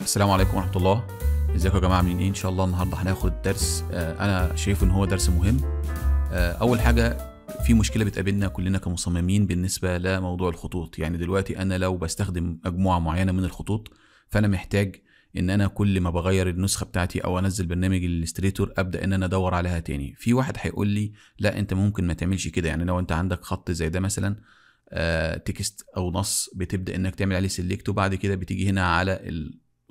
السلام عليكم ورحمه الله ازيكم يا جماعه عاملين ايه ان شاء الله النهارده هناخد درس آه، انا شايفه ان هو درس مهم آه، اول حاجه في مشكله بتقابلنا كلنا كمصممين بالنسبه لموضوع الخطوط يعني دلوقتي انا لو بستخدم مجموعه معينه من الخطوط فانا محتاج ان انا كل ما بغير النسخه بتاعتي او انزل برنامج الاستريتور ابدا ان انا ادور عليها تاني في واحد هيقول لي لا انت ممكن ما تعملش كده يعني لو انت عندك خط زي ده مثلا آه، تكست او نص بتبدا انك تعمل عليه سيلكت وبعد كده بتيجي هنا على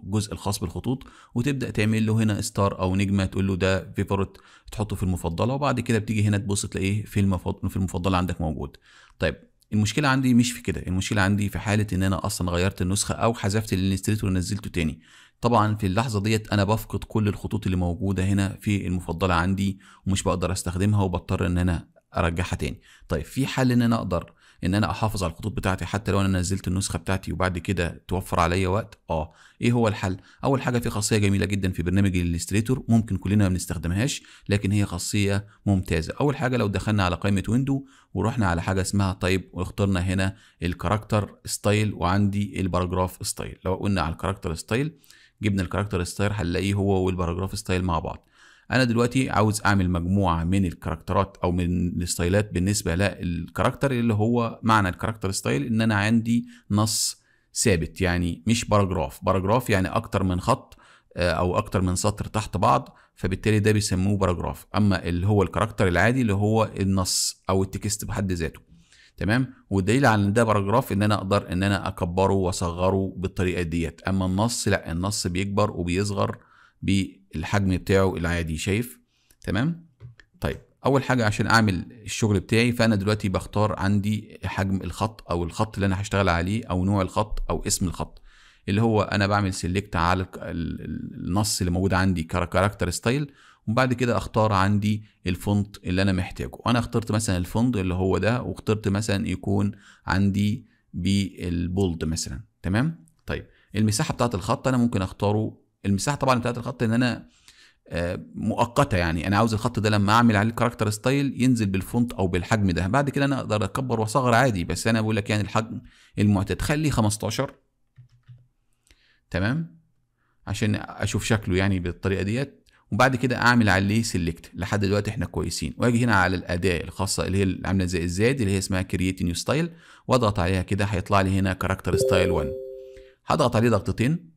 الجزء الخاص بالخطوط وتبدا تعمل له هنا ستار او نجمه تقول له ده فيفورت تحطه في المفضله وبعد كده بتيجي هنا تبص تلاقيه في المفضل في المفضله عندك موجود طيب المشكله عندي مش في كده المشكله عندي في حاله ان انا اصلا غيرت النسخه او حذفت الانستريتور ونزلته تاني طبعا في اللحظه ديت انا بفقد كل الخطوط اللي موجوده هنا في المفضله عندي ومش بقدر استخدمها وبضطر ان انا ارجعها تاني طيب في حل ان انا اقدر ان انا احافظ على الخطوط بتاعتي حتى لو انا نزلت النسخه بتاعتي وبعد كده توفر عليا وقت اه ايه هو الحل اول حاجه في خاصيه جميله جدا في برنامج الاليستريتور ممكن كلنا ما بنستخدمهاش لكن هي خاصيه ممتازه اول حاجه لو دخلنا على قائمه ويندو ورحنا على حاجه اسمها تايب واخترنا هنا الكاركتر ستايل وعندي الباراجراف ستايل لو قلنا على الكاركتر ستايل جبنا الكاركتر ستايل هنلاقيه هو والباراجراف ستايل مع بعض انا دلوقتي عاوز اعمل مجموعه من الكاركترات او من الستايلات بالنسبه للكاركتر اللي هو معنى الكاركتر ستايل ان انا عندي نص ثابت يعني مش باراجراف باراجراف يعني اكتر من خط آه، او اكتر من سطر تحت بعض فبالتالي ده بيسموه باراجراف اما اللي هو الكاركتر العادي اللي هو النص او التكست بحد ذاته تمام والدليل على ان ده باراجراف ان انا اقدر ان انا اكبره واصغره بالطريقه ديت اما النص لا النص بيكبر وبيصغر بالحجم بتاعه العادي شايف تمام طيب اول حاجه عشان اعمل الشغل بتاعي فانا دلوقتي بختار عندي حجم الخط او الخط اللي انا هشتغل عليه او نوع الخط او اسم الخط اللي هو انا بعمل سيلكت على النص اللي موجود عندي كاركتر ستايل وبعد كده اختار عندي الفونت اللي انا محتاجه انا اخترت مثلا الفونت اللي هو ده واخترت مثلا يكون عندي بالبولد مثلا تمام طيب المساحه بتاعه الخط انا ممكن اختاره المساحه طبعا بتاعت الخط ان انا آه، مؤقته يعني انا عاوز الخط ده لما اعمل عليه الكاركتر ستايل ينزل بالفونت او بالحجم ده بعد كده انا اقدر اكبر واصغر عادي بس انا بقول لك يعني الحجم المعتاد خلي 15 تمام عشان اشوف شكله يعني بالطريقه ديت وبعد كده اعمل عليه سيلكت لحد دلوقتي احنا كويسين واجي هنا على الاداه الخاصه اللي هي عامله زي الزاد اللي هي اسمها كرييت نيو ستايل واضغط عليها كده هيطلع لي هنا كاركتر ستايل 1 هضغط عليه ضغطتين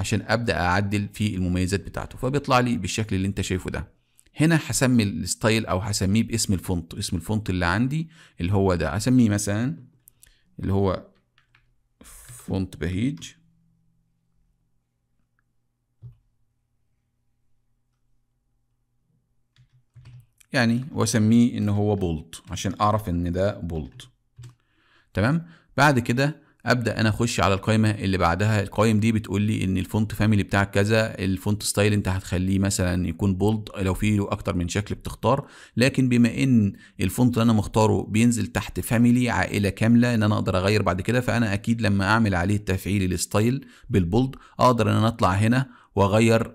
عشان ابدا اعدل في المميزات بتاعته فبيطلع لي بالشكل اللي انت شايفه ده هنا هسمي الستايل او هسميه باسم الفونت اسم الفونت اللي عندي اللي هو ده هسميه مثلا اللي هو فونت بهيج يعني واسميه ان هو بولد عشان اعرف ان ده بولد تمام بعد كده ابدا انا اخش على القائمه اللي بعدها القائم دي بتقول لي ان الفونت فاميلي بتاعك كذا الفونت ستايل انت هتخليه مثلا يكون بولد لو في له اكتر من شكل بتختار لكن بما ان الفونت اللي انا مختاره بينزل تحت فاميلي عائله كامله ان انا اقدر اغير بعد كده فانا اكيد لما اعمل عليه التفعيل الستايل بالبولد اقدر ان انا اطلع هنا واغير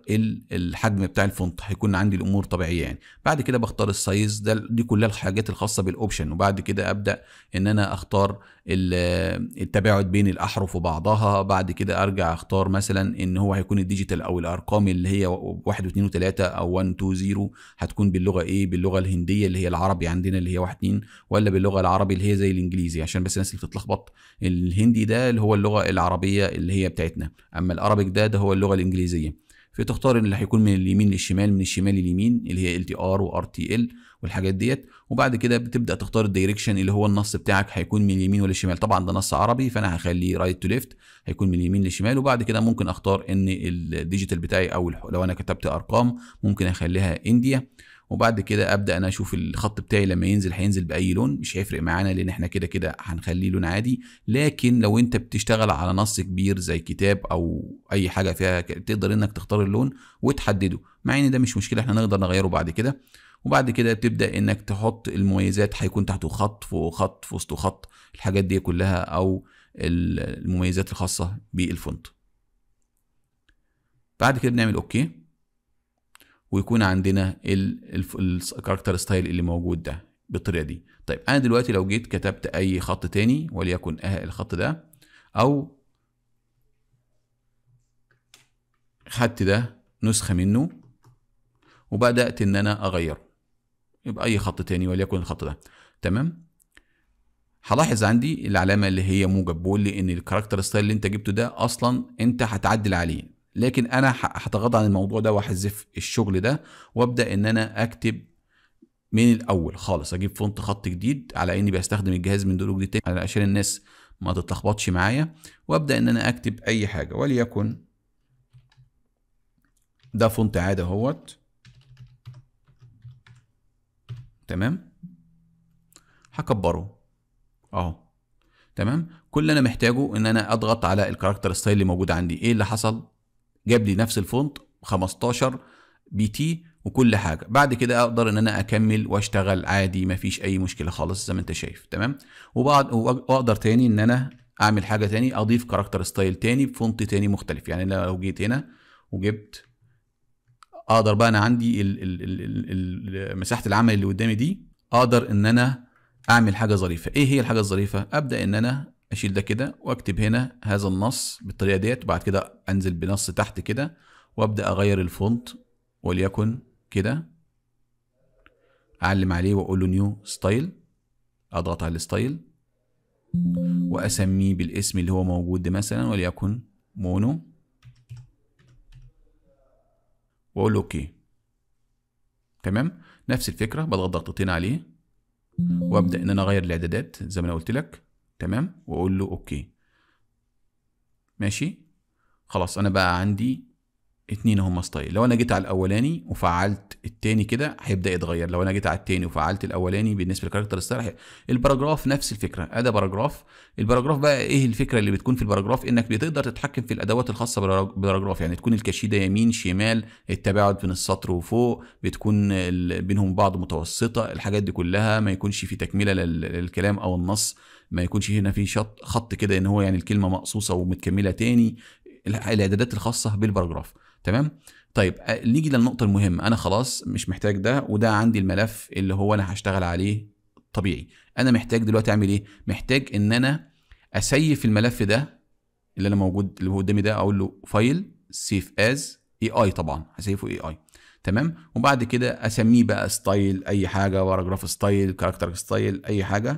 الحجم بتاع الفونت هيكون عندي الامور طبيعيه يعني بعد كده بختار السايز ده دي كلها الحاجات الخاصه بالاوبشن وبعد كده ابدا ان انا اختار التباعد بين الاحرف وبعضها بعد كده ارجع اختار مثلا ان هو هيكون الديجيتال او الارقام اللي هي 1 و2 3 او 1 2 0 هتكون باللغه ايه باللغه الهنديه اللي هي العربي عندنا اللي هي 1 2 ولا باللغه العربي اللي هي زي الانجليزي عشان بس الناس اللي بتتلخبط الهندي ده اللي هو اللغه العربيه اللي هي بتاعتنا اما الارابيك ده ده هو اللغه الانجليزيه فتختار اللي هيكون من اليمين للشمال من الشمال لليمين اللي هي ال تي ار وار تي ال والحاجات ديت وبعد كده بتبدا تختار الدايركشن اللي هو النص بتاعك هيكون من اليمين ولا الشمال طبعا ده نص عربي فانا هخليه رايت تو ليفت هيكون من اليمين للشمال وبعد كده ممكن اختار ان الديجيتال بتاعي او لو انا كتبت ارقام ممكن اخليها انديا وبعد كده ابدا انا اشوف الخط بتاعي لما ينزل هينزل باي لون مش هيفرق معانا لان احنا كده كده هنخليه لون عادي لكن لو انت بتشتغل على نص كبير زي كتاب او اي حاجه فيها تقدر انك تختار اللون وتحدده مع ان ده مش مشكله احنا نقدر نغيره بعد كده وبعد كده تبدا انك تحط المميزات هيكون تحته خط فوق خط في وسط خط الحاجات دي كلها او المميزات الخاصه بالفونت بعد كده بنعمل اوكي ويكون عندنا الكاركتر ستايل اللي موجود ده بالطريقه دي طيب انا دلوقتي لو جيت كتبت اي خط تاني وليكن أه-, الخط ده او خدت ده نسخه منه وبدات ان انا اغيره يبقى اي خط تاني وليكن الخط ده تمام هلاحظ عندي العلامه اللي هي موجب بيقول لي ان الكاركتر ستايل اللي انت جبته ده اصلا انت هتعدل عليه لكن انا هتغاضى عن الموضوع ده وهحذف الشغل ده وابدا ان انا اكتب من الاول خالص اجيب فونت خط جديد على اني بستخدم الجهاز من دول جديد تاني عشان الناس ما تتلخبطش معايا وابدا ان انا اكتب اي حاجه وليكن ده فونت عادي اهوت تمام هكبره اهو تمام كل اللي انا محتاجه ان انا اضغط على الكاركتر ستايل اللي موجود عندي ايه اللي حصل جاب لي نفس الفونت 15 بي تي وكل حاجة بعد كده اقدر ان انا اكمل واشتغل عادي مفيش اي مشكلة خالص زي ما انت شايف تمام وبعد واقدر تاني ان انا اعمل حاجة تاني اضيف كاركتر ستايل تاني بفونت تاني مختلف يعني انا لو جيت هنا وجبت اقدر بقى انا عندي مساحة العمل اللي قدامي دي اقدر ان انا اعمل حاجة ظريفة ايه هي الحاجة الظريفة ابدأ ان انا اشيل ده كده واكتب هنا هذا النص بالطريقه ديت وبعد كده انزل بنص تحت كده وابدا اغير الفونت وليكن كده اعلم عليه واقول له نيو ستايل اضغط على الستايل واسميه بالاسم اللي هو موجود ده مثلا وليكن مونو واقول له اوكي تمام نفس الفكره بضغط ضغطتين عليه وابدا ان انا اغير الاعدادات زي ما انا قلت لك تمام واقول له اوكي ماشي خلاص انا بقى عندي اتنين هما ستايل لو انا جيت على الاولاني وفعلت التاني كده هيبدا يتغير لو انا جيت على التاني وفعلت الاولاني بالنسبه للكاركتر ستايل الباراجراف نفس الفكره ادي باراجراف الباراجراف بقى ايه الفكره اللي بتكون في الباراجراف انك بتقدر تتحكم في الادوات الخاصه بالباراجراف يعني تكون الكشيده يمين شمال التباعد بين السطر وفوق بتكون بينهم بعض متوسطه الحاجات دي كلها ما يكونش في تكمله للكلام او النص ما يكونش هنا في شط خط كده ان هو يعني الكلمه مقصوصه ومتكمله تاني الاعدادات الخاصه بالباراجراف تمام طيب نيجي للنقطه المهمه انا خلاص مش محتاج ده وده عندي الملف اللي هو انا هشتغل عليه طبيعي انا محتاج دلوقتي اعمل ايه محتاج ان انا اسيف الملف ده اللي انا موجود اللي هو قدامي ده اقول له فايل سيف از اي اي طبعا هسيفه اي اي تمام وبعد كده اسميه بقى ستايل اي حاجه باراجراف ستايل كاركتر ستايل اي حاجه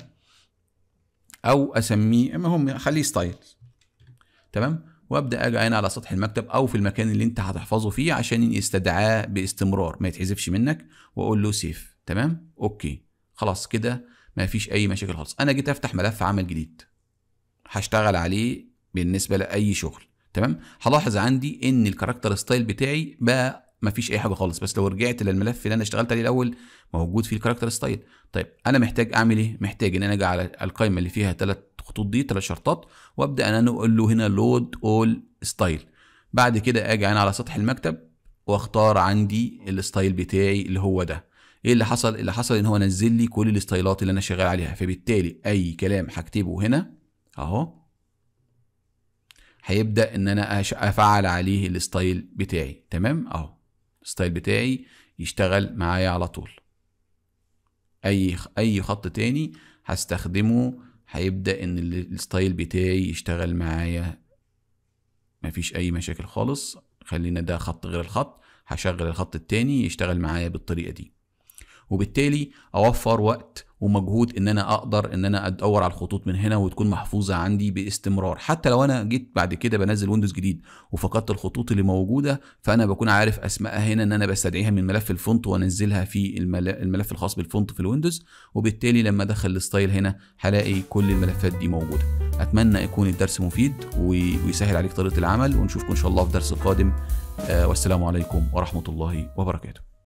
او اسميه المهم خليه ستايل تمام وابدا اجي هنا على سطح المكتب او في المكان اللي انت هتحفظه فيه عشان يستدعاه باستمرار ما يتحذفش منك واقول له سيف تمام اوكي خلاص كده ما فيش اي مشاكل خالص انا جيت افتح ملف عمل جديد هشتغل عليه بالنسبه لاي شغل تمام هلاحظ عندي ان الكاركتر ستايل بتاعي بقى ما فيش اي حاجه خالص بس لو رجعت للملف اللي انا اشتغلت عليه الاول موجود فيه الكاركتر ستايل طيب انا محتاج اعمل ايه محتاج ان انا اجي على القائمه اللي فيها ثلاث الخطوط دي ثلاث شرطات وابدا ان انا اقول له هنا لود اول ستايل بعد كده اجي انا على سطح المكتب واختار عندي الستايل بتاعي اللي هو ده ايه اللي حصل اللي حصل ان هو نزل لي كل الستايلات اللي انا شغال عليها فبالتالي اي كلام هكتبه هنا اهو هيبدا ان انا افعل عليه الستايل بتاعي تمام اهو الستايل بتاعي يشتغل معايا على طول اي اي خط تاني هستخدمه هيبدا ان الستايل بتاعي يشتغل معايا مفيش اي مشاكل خالص خلينا ده خط غير الخط هشغل الخط التاني يشتغل معايا بالطريقه دي وبالتالي اوفر وقت ومجهود ان انا اقدر ان انا ادور على الخطوط من هنا وتكون محفوظه عندي باستمرار حتى لو انا جيت بعد كده بنزل ويندوز جديد وفقدت الخطوط اللي موجوده فانا بكون عارف اسمائها هنا ان انا بستدعيها من ملف الفونت وانزلها في الملف الخاص بالفونت في الويندوز وبالتالي لما ادخل الستايل هنا هلاقي كل الملفات دي موجوده اتمنى يكون الدرس مفيد ويسهل عليك طريقه العمل ونشوفكم ان شاء الله في درس قادم آه، والسلام عليكم ورحمه الله وبركاته